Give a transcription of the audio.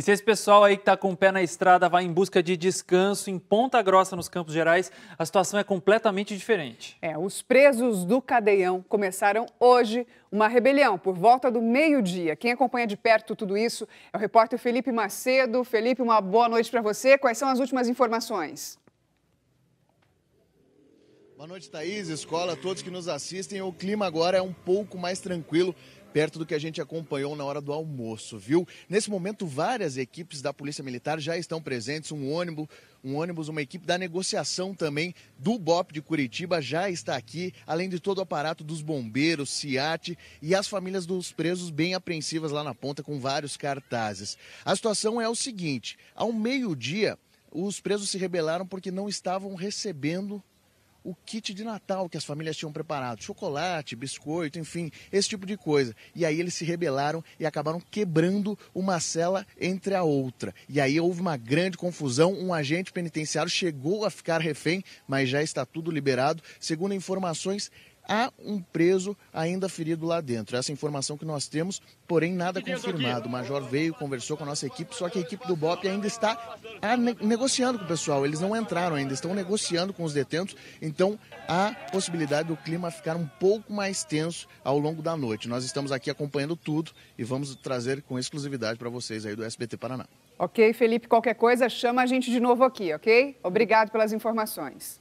E se esse pessoal aí que está com o pé na estrada vai em busca de descanso em Ponta Grossa, nos Campos Gerais, a situação é completamente diferente. É, os presos do cadeião começaram hoje uma rebelião por volta do meio-dia. Quem acompanha de perto tudo isso é o repórter Felipe Macedo. Felipe, uma boa noite para você. Quais são as últimas informações? Boa noite, Thaís, escola, todos que nos assistem. O clima agora é um pouco mais tranquilo perto do que a gente acompanhou na hora do almoço, viu? Nesse momento, várias equipes da Polícia Militar já estão presentes, um ônibus, um ônibus, uma equipe da negociação também do BOP de Curitiba já está aqui, além de todo o aparato dos bombeiros, CIAT e as famílias dos presos bem apreensivas lá na ponta com vários cartazes. A situação é o seguinte, ao meio-dia, os presos se rebelaram porque não estavam recebendo o kit de Natal que as famílias tinham preparado, chocolate, biscoito, enfim, esse tipo de coisa. E aí eles se rebelaram e acabaram quebrando uma cela entre a outra. E aí houve uma grande confusão, um agente penitenciário chegou a ficar refém, mas já está tudo liberado, segundo informações há um preso ainda ferido lá dentro. Essa informação que nós temos, porém nada confirmado. O major veio, conversou com a nossa equipe, só que a equipe do BOP ainda está ah, negociando com o pessoal. Eles não entraram ainda, estão negociando com os detentos. Então há possibilidade do clima ficar um pouco mais tenso ao longo da noite. Nós estamos aqui acompanhando tudo e vamos trazer com exclusividade para vocês aí do SBT Paraná. Ok, Felipe, qualquer coisa, chama a gente de novo aqui, ok? Obrigado pelas informações.